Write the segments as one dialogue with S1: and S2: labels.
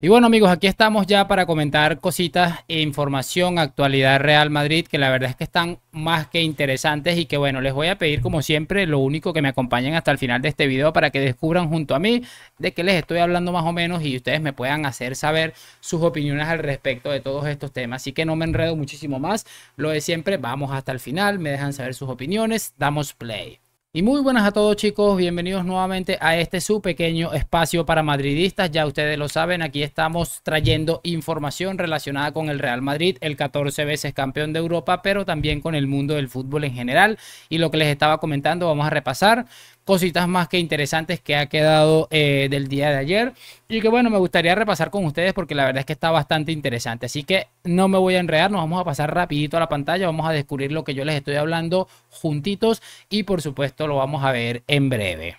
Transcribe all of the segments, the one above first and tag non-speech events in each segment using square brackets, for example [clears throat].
S1: Y bueno amigos, aquí estamos ya para comentar cositas e información, actualidad Real Madrid, que la verdad es que están más que interesantes y que bueno, les voy a pedir como siempre lo único que me acompañen hasta el final de este video para que descubran junto a mí de qué les estoy hablando más o menos y ustedes me puedan hacer saber sus opiniones al respecto de todos estos temas. Así que no me enredo muchísimo más, lo de siempre, vamos hasta el final, me dejan saber sus opiniones, damos play. Y muy buenas a todos chicos, bienvenidos nuevamente a este su pequeño espacio para madridistas. Ya ustedes lo saben, aquí estamos trayendo información relacionada con el Real Madrid, el 14 veces campeón de Europa, pero también con el mundo del fútbol en general. Y lo que les estaba comentando vamos a repasar cositas más que interesantes que ha quedado eh, del día de ayer y que bueno, me gustaría repasar con ustedes porque la verdad es que está bastante interesante. Así que no me voy a enredar, nos vamos a pasar rapidito a la pantalla, vamos a descubrir lo que yo les estoy hablando juntitos y por supuesto lo vamos a ver en breve.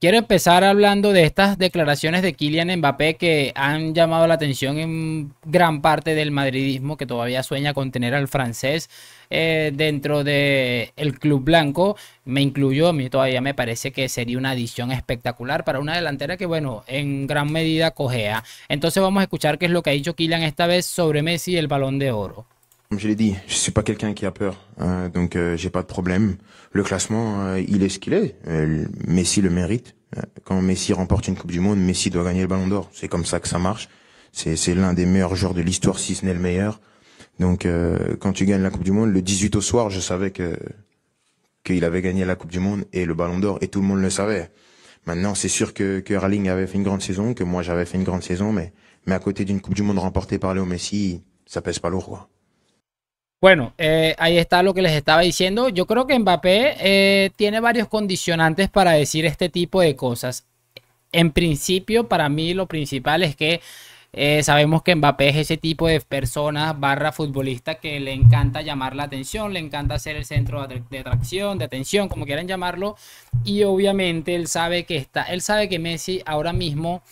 S1: Quiero empezar hablando de estas declaraciones de Kylian Mbappé que han llamado la atención en gran parte del madridismo que todavía sueña con tener al francés eh, dentro del club blanco. Me incluyo, a mí todavía me parece que sería una adición espectacular para una delantera que, bueno, en gran medida cojea. Entonces vamos a escuchar qué es lo que ha dicho Kylian esta vez sobre Messi y el balón de oro.
S2: Comme je l'ai dit, je suis pas quelqu'un qui a peur, hein, donc euh, j'ai pas de problème. Le classement, euh, il est ce qu'il est. Euh, Messi le mérite. Quand Messi remporte une Coupe du Monde, Messi doit gagner le Ballon d'Or. C'est comme ça que ça marche. C'est l'un des meilleurs joueurs de l'histoire, si ce n'est le meilleur. Donc quand tu gagnes la Coupe du Monde, le 18 au soir, je savais que qu'il avait gagné la Coupe du Monde et le Ballon d'Or, et tout le monde le savait. Maintenant, c'est sûr que, que Erling avait fait une grande saison, que moi j'avais fait une grande saison, mais, mais à côté d'une Coupe du Monde remportée par Léo Messi, ça pèse pas lourd, quoi.
S1: Bueno, eh, ahí está lo que les estaba diciendo. Yo creo que Mbappé eh, tiene varios condicionantes para decir este tipo de cosas. En principio, para mí lo principal es que eh, sabemos que Mbappé es ese tipo de persona barra futbolista que le encanta llamar la atención, le encanta ser el centro de atracción, de atención, como quieran llamarlo. Y obviamente él sabe que está, él sabe que Messi ahora mismo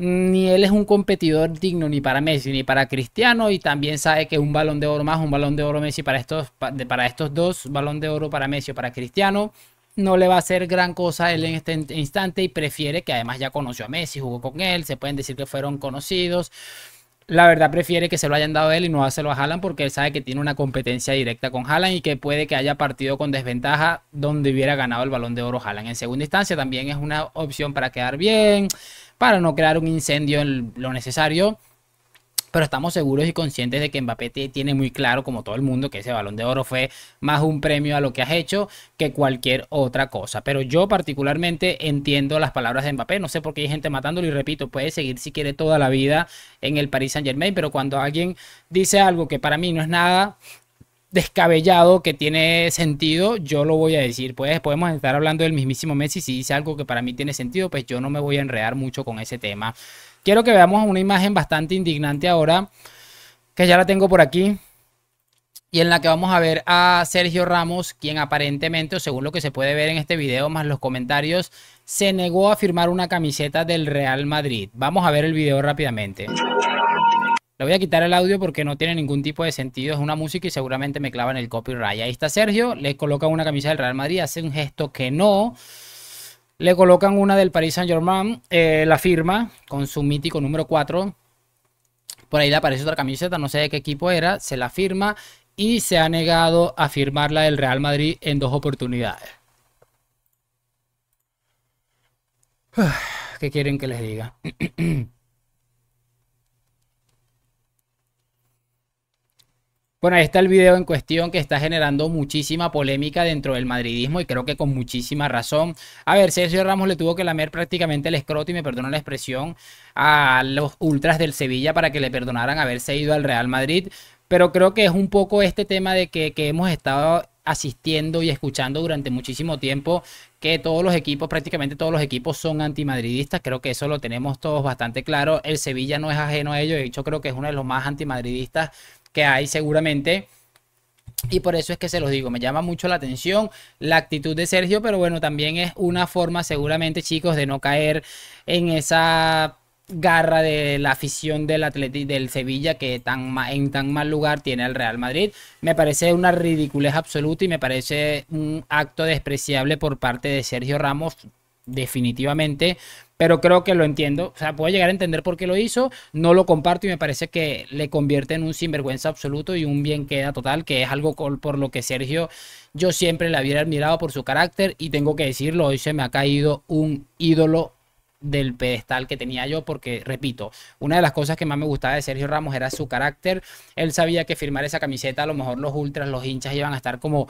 S1: ni él es un competidor digno ni para Messi ni para Cristiano y también sabe que un balón de oro más, un balón de oro Messi para estos, para estos dos, balón de oro para Messi o para Cristiano, no le va a hacer gran cosa él en este instante y prefiere que además ya conoció a Messi, jugó con él, se pueden decir que fueron conocidos, la verdad prefiere que se lo hayan dado a él y no hacerlo a Haaland porque él sabe que tiene una competencia directa con Haaland y que puede que haya partido con desventaja donde hubiera ganado el balón de oro Haaland. En segunda instancia también es una opción para quedar bien, para no crear un incendio en lo necesario pero estamos seguros y conscientes de que Mbappé tiene muy claro, como todo el mundo, que ese balón de oro fue más un premio a lo que has hecho que cualquier otra cosa. Pero yo particularmente entiendo las palabras de Mbappé. No sé por qué hay gente matándolo y repito, puede seguir si quiere toda la vida en el Paris Saint Germain. Pero cuando alguien dice algo que para mí no es nada descabellado que tiene sentido, yo lo voy a decir. Pues podemos estar hablando del mismísimo Messi. Si dice algo que para mí tiene sentido, pues yo no me voy a enredar mucho con ese tema Quiero que veamos una imagen bastante indignante ahora, que ya la tengo por aquí, y en la que vamos a ver a Sergio Ramos, quien aparentemente, o según lo que se puede ver en este video, más los comentarios, se negó a firmar una camiseta del Real Madrid. Vamos a ver el video rápidamente. Le voy a quitar el audio porque no tiene ningún tipo de sentido. Es una música y seguramente me clavan el copyright. Ahí está Sergio, le coloca una camisa del Real Madrid, hace un gesto que no. Le colocan una del Paris Saint Germain, eh, la firma con su mítico número 4. Por ahí le aparece otra camiseta, no sé de qué equipo era, se la firma y se ha negado a firmarla del Real Madrid en dos oportunidades. [sighs] ¿Qué quieren que les diga? [clears throat] Bueno, ahí está el video en cuestión que está generando muchísima polémica dentro del madridismo y creo que con muchísima razón. A ver, Sergio Ramos le tuvo que lamer prácticamente el escroto y me perdono la expresión a los ultras del Sevilla para que le perdonaran haberse ido al Real Madrid. Pero creo que es un poco este tema de que, que hemos estado asistiendo y escuchando durante muchísimo tiempo que todos los equipos, prácticamente todos los equipos son antimadridistas, creo que eso lo tenemos todos bastante claro, el Sevilla no es ajeno a ello, de hecho creo que es uno de los más antimadridistas que hay seguramente. Y por eso es que se los digo, me llama mucho la atención la actitud de Sergio, pero bueno, también es una forma seguramente, chicos, de no caer en esa garra de la afición del Atlético del Sevilla que tan en tan mal lugar tiene el Real Madrid. Me parece una ridiculez absoluta y me parece un acto despreciable por parte de Sergio Ramos definitivamente pero creo que lo entiendo. O sea, puedo llegar a entender por qué lo hizo, no lo comparto y me parece que le convierte en un sinvergüenza absoluto y un bien queda total, que es algo por lo que Sergio yo siempre le hubiera admirado por su carácter y tengo que decirlo, hoy se me ha caído un ídolo del pedestal que tenía yo, porque repito, una de las cosas que más me gustaba de Sergio Ramos era su carácter. Él sabía que firmar esa camiseta, a lo mejor los ultras, los hinchas iban a estar como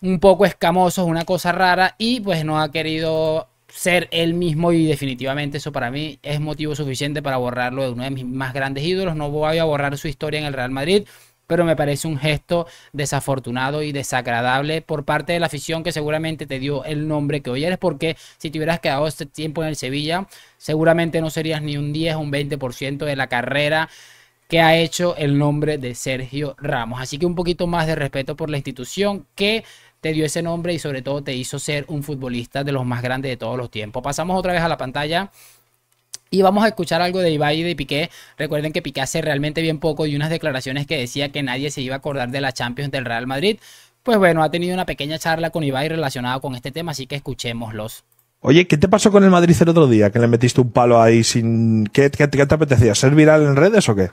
S1: un poco escamosos, una cosa rara, y pues no ha querido ser él mismo y definitivamente eso para mí es motivo suficiente para borrarlo de uno de mis más grandes ídolos. No voy a borrar su historia en el Real Madrid, pero me parece un gesto desafortunado y desagradable por parte de la afición que seguramente te dio el nombre que hoy eres, porque si te hubieras quedado este tiempo en el Sevilla, seguramente no serías ni un 10 o un 20% de la carrera que ha hecho el nombre de Sergio Ramos. Así que un poquito más de respeto por la institución que te dio ese nombre y sobre todo te hizo ser un futbolista de los más grandes de todos los tiempos. Pasamos otra vez a la pantalla. Y vamos a escuchar algo de Ibai y de Piqué. Recuerden que Piqué hace realmente bien poco y unas declaraciones que decía que nadie se iba a acordar de la Champions del Real Madrid. Pues bueno, ha tenido una pequeña charla con Ibai relacionada con este tema, así que escuchémoslos.
S2: Oye, ¿qué te pasó con el Madrid el otro día? Que le metiste un palo ahí sin... qué te apetecía? ¿Ser viral en redes o qué?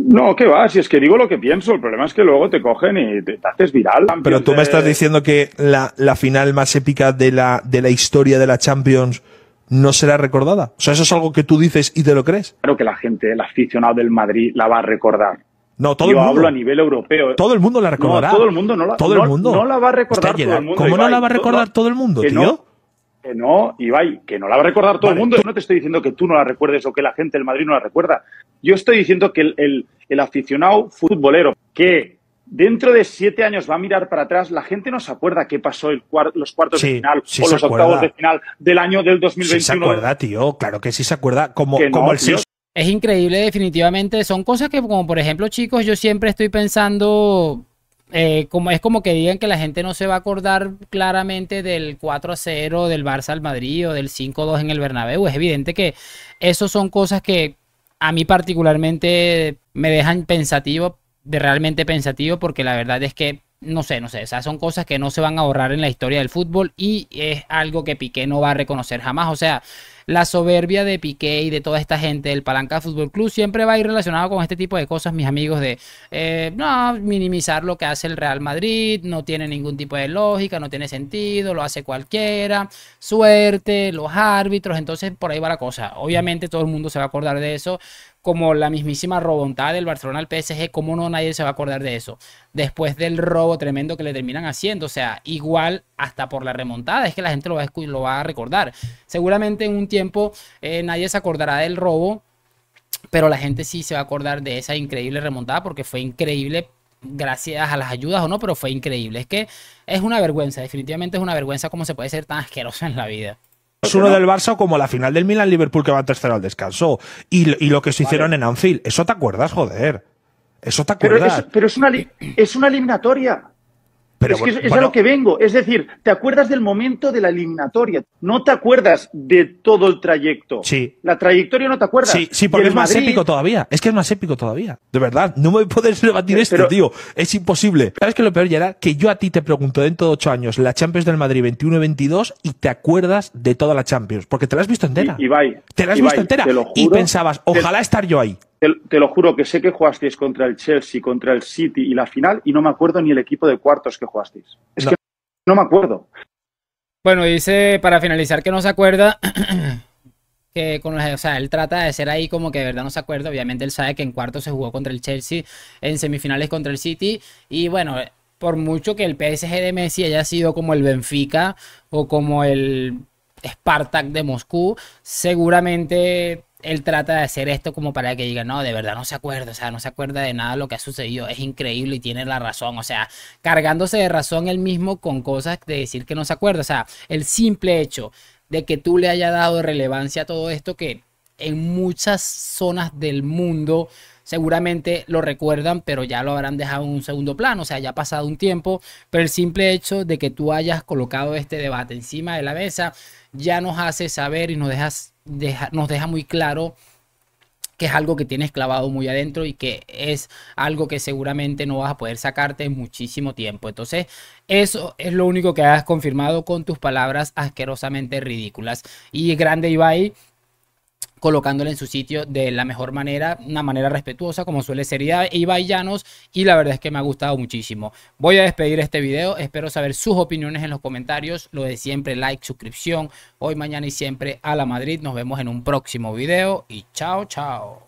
S2: No, ¿qué va, si es que digo lo que pienso, el problema es que luego te cogen y te, haces viral. Pero tú me estás diciendo que la, la, final más épica de la, de la historia de la Champions no será recordada. O sea, eso es algo que tú dices y te lo crees. Claro que la gente, el aficionado del Madrid, la va a recordar. No, todo el mundo. hablo a nivel europeo. Todo el mundo la recordará. No, todo el mundo no la, todo el mundo. No la va a recordar ¿Cómo no la va a recordar todo, el mundo, tío? Que no, Ibai, que no la va a recordar todo el mundo. Yo no te estoy diciendo que tú no la recuerdes o que la gente del Madrid no la recuerda. Yo estoy diciendo que el, aficionado futbolero que dentro de siete años va a mirar para atrás, la gente no se acuerda qué pasó el los cuartos de final o los octavos de final del año del 2021. Sí se acuerda, tío, claro que sí se acuerda. Como, el
S1: Es increíble, definitivamente. Son cosas que, como por ejemplo, chicos, yo siempre estoy pensando eh, como, es como que digan que la gente no se va a acordar claramente del 4 a 0 del Barça al Madrid o del 5 2 en el Bernabéu. Es evidente que esos son cosas que a mí particularmente me dejan pensativo, de realmente pensativo, porque la verdad es que no sé, no sé, esas son cosas que no se van a ahorrar en la historia del fútbol y es algo que Piqué no va a reconocer jamás. O sea, la soberbia de Piqué y de toda esta gente del Palanca Fútbol Club siempre va a ir relacionado con este tipo de cosas, mis amigos, de eh, no, minimizar lo que hace el Real Madrid, no tiene ningún tipo de lógica, no tiene sentido, lo hace cualquiera, suerte, los árbitros, entonces por ahí va la cosa. Obviamente todo el mundo se va a acordar de eso, como la mismísima robontada del Barcelona al PSG, ¿cómo no nadie se va a acordar de eso? Después del robo tremendo que le terminan haciendo, o sea, igual hasta por la remontada, es que la gente lo va a, lo va a recordar. Seguramente en un tiempo tiempo eh, nadie se acordará del robo, pero la gente sí se va a acordar de esa increíble remontada porque fue increíble gracias a las ayudas o no, pero fue increíble. Es que es una vergüenza, definitivamente es una vergüenza cómo se puede ser tan asqueroso en la vida.
S2: Es uno del Barça como la final del Milan Liverpool que va a tercero al descanso y, lo que se hicieron en Anfield. Eso te acuerdas, joder. Eso te acuerdas.
S1: Pero una, es una
S2: eliminatoria es que es, a lo que vengo. Es decir, te acuerdas del momento de la eliminatoria. No te acuerdas de todo el trayecto. Sí. La trayectoria no te acuerdas. Sí, sí porque es más épico todavía. Es que es más épico todavía. De verdad, no me puedes rebatir esto, tío. Es imposible. ¿Sabes que lo peor, era Que yo a ti te pregunto dentro de ocho años la Champions del Madrid 21-22 y te acuerdas de toda la Champions. Porque te la has visto entera. Y, te la has visto entera. y pensabas, ojalá estar yo ahí te, lo juro que sé que jugasteis contra el Chelsea, contra el City y la final y no me acuerdo ni el equipo de cuartos que jugasteis. Es que no me acuerdo.
S1: Bueno, dice para finalizar que no se acuerda [clears throat] que con o sea, él trata de ser ahí como que de verdad no se acuerda, obviamente él sabe que en cuartos se jugó contra el Chelsea, en semifinales contra el City y bueno, por mucho que el PSG de Messi haya sido como el Benfica o como el Spartak de Moscú, seguramente él trata de hacer esto como para que diga, no, de verdad no se acuerda, o sea, no se acuerda de nada lo que ha sucedido, es increíble y tiene la razón, o sea, cargándose de razón él mismo con cosas de decir que no se acuerda, o sea, el simple hecho de que tú le hayas dado relevancia a todo esto que en muchas zonas del mundo seguramente lo recuerdan, pero ya lo habrán dejado en un segundo plano, o sea, ya ha pasado un tiempo, pero el simple hecho de que tú hayas colocado este debate encima de la mesa ya nos hace saber y nos dejas nos deja muy claro que es algo que tienes clavado muy adentro y que es algo que seguramente no vas a poder sacarte en muchísimo tiempo. Entonces, eso es lo único que has confirmado con tus palabras asquerosamente ridículas. Y grande Ibai, Colocándole en su sitio de la mejor manera, una manera respetuosa como suele ser Ibai Llanos y la verdad es que me ha gustado muchísimo. Voy a despedir este video, espero saber sus opiniones en los comentarios, lo de siempre, like, suscripción, hoy, mañana y siempre a la Madrid, nos vemos en un próximo video y chao, chao.